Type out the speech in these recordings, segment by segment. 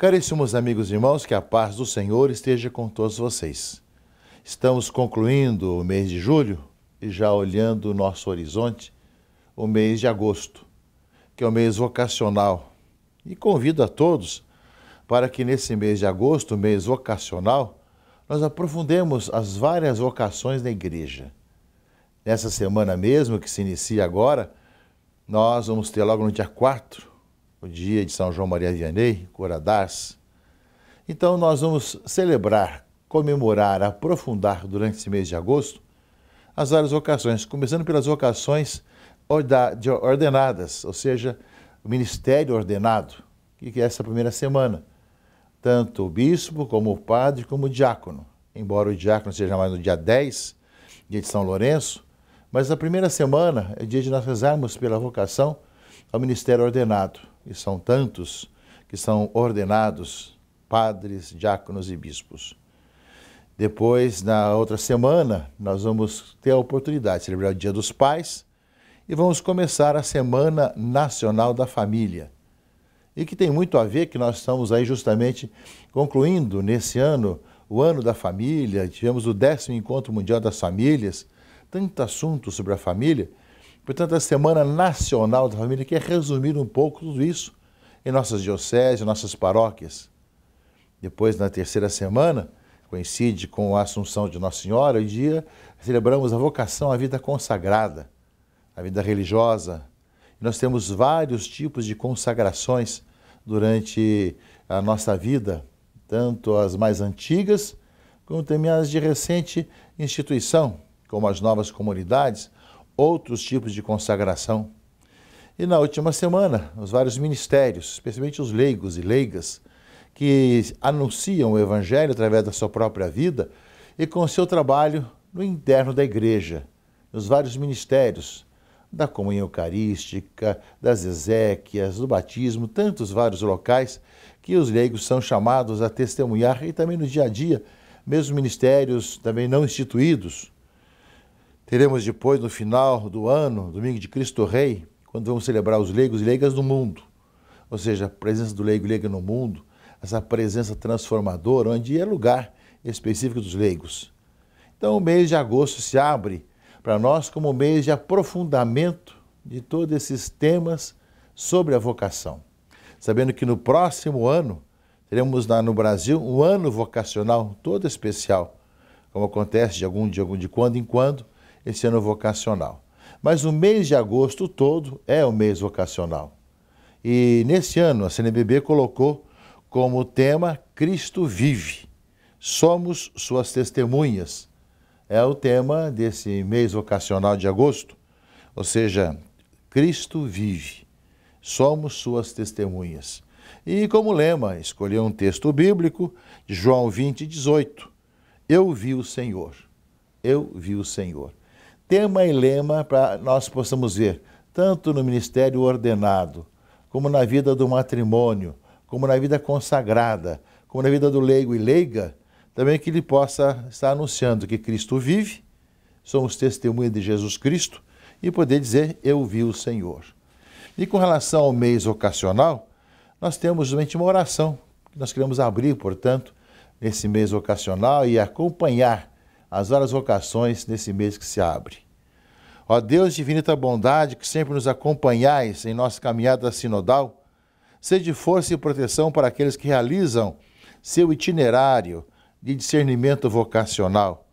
Caríssimos amigos e irmãos, que a paz do Senhor esteja com todos vocês. Estamos concluindo o mês de julho e já olhando o nosso horizonte, o mês de agosto, que é o mês vocacional. E convido a todos para que nesse mês de agosto, mês vocacional, nós aprofundemos as várias vocações da igreja. Nessa semana mesmo, que se inicia agora, nós vamos ter logo no dia 4 o dia de São João Maria Vianney, Coradars. Então nós vamos celebrar, comemorar, aprofundar durante esse mês de agosto as várias vocações, começando pelas vocações ordenadas, ou seja, o ministério ordenado, que é essa primeira semana. Tanto o bispo, como o padre, como o diácono. Embora o diácono seja mais no dia 10, dia de São Lourenço, mas a primeira semana é o dia de nós rezarmos pela vocação ao ministério ordenado e são tantos que são ordenados padres, diáconos e bispos. Depois, na outra semana, nós vamos ter a oportunidade de celebrar o Dia dos Pais e vamos começar a Semana Nacional da Família. E que tem muito a ver que nós estamos aí justamente concluindo nesse ano o ano da família, tivemos o décimo encontro mundial das famílias, tanto assunto sobre a família Portanto, a Semana Nacional da Família quer resumir um pouco tudo isso em nossas dioceses, em nossas paróquias. Depois, na terceira semana, coincide com a Assunção de Nossa Senhora, o dia celebramos a vocação à vida consagrada, à vida religiosa. E nós temos vários tipos de consagrações durante a nossa vida, tanto as mais antigas, como também as de recente instituição, como as novas comunidades, outros tipos de consagração. E na última semana, os vários ministérios, especialmente os leigos e leigas, que anunciam o Evangelho através da sua própria vida e com o seu trabalho no interno da igreja, nos vários ministérios, da comunhão eucarística, das exéquias, do batismo, tantos vários locais que os leigos são chamados a testemunhar e também no dia a dia, mesmo ministérios também não instituídos, Teremos depois, no final do ano, domingo de Cristo Rei, quando vamos celebrar os leigos e leigas no mundo. Ou seja, a presença do leigo e leiga no mundo, essa presença transformadora, onde é lugar específico dos leigos. Então, o mês de agosto se abre para nós como mês de aprofundamento de todos esses temas sobre a vocação. Sabendo que no próximo ano teremos lá no Brasil um ano vocacional todo especial, como acontece de algum de, algum, de quando em quando, esse ano vocacional. Mas o mês de agosto todo é o mês vocacional. E nesse ano a CNBB colocou como tema Cristo vive. Somos suas testemunhas. É o tema desse mês vocacional de agosto, ou seja, Cristo vive. Somos suas testemunhas. E como lema, escolheu um texto bíblico, João 20, 18. Eu vi o Senhor. Eu vi o Senhor tema e lema para nós possamos ver, tanto no ministério ordenado, como na vida do matrimônio, como na vida consagrada, como na vida do leigo e leiga, também que ele possa estar anunciando que Cristo vive, somos testemunha de Jesus Cristo e poder dizer: Eu vi o Senhor. E com relação ao mês ocasional, nós temos justamente uma oração que nós queremos abrir, portanto, nesse mês ocasional e acompanhar as horas vocações nesse mês que se abre. Ó Deus de infinita bondade, que sempre nos acompanhais em nossa caminhada sinodal, sede força e proteção para aqueles que realizam seu itinerário de discernimento vocacional.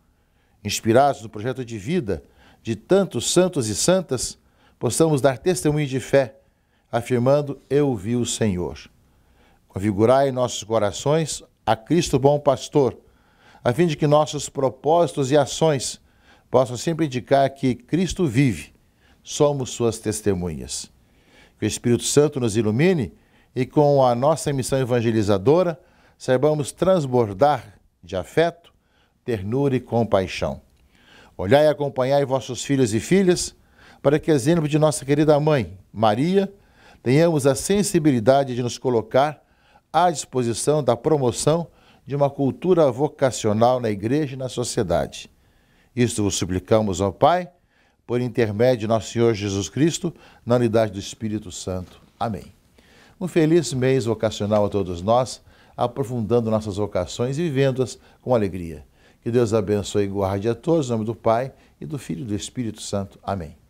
Inspirados no projeto de vida de tantos santos e santas, possamos dar testemunho de fé, afirmando: Eu vi o Senhor. Configurai nossos corações a Cristo Bom Pastor a fim de que nossos propósitos e ações possam sempre indicar que Cristo vive. Somos suas testemunhas. Que o Espírito Santo nos ilumine e com a nossa missão evangelizadora saibamos transbordar de afeto, ternura e compaixão. Olhai e acompanhai vossos filhos e filhas, para que, exemplo de nossa querida mãe, Maria, tenhamos a sensibilidade de nos colocar à disposição da promoção de uma cultura vocacional na igreja e na sociedade. Isto vos suplicamos, ó Pai, por intermédio de nosso Senhor Jesus Cristo, na unidade do Espírito Santo. Amém. Um feliz mês vocacional a todos nós, aprofundando nossas vocações e vivendo-as com alegria. Que Deus abençoe e guarde a todos, em nome do Pai e do Filho e do Espírito Santo. Amém.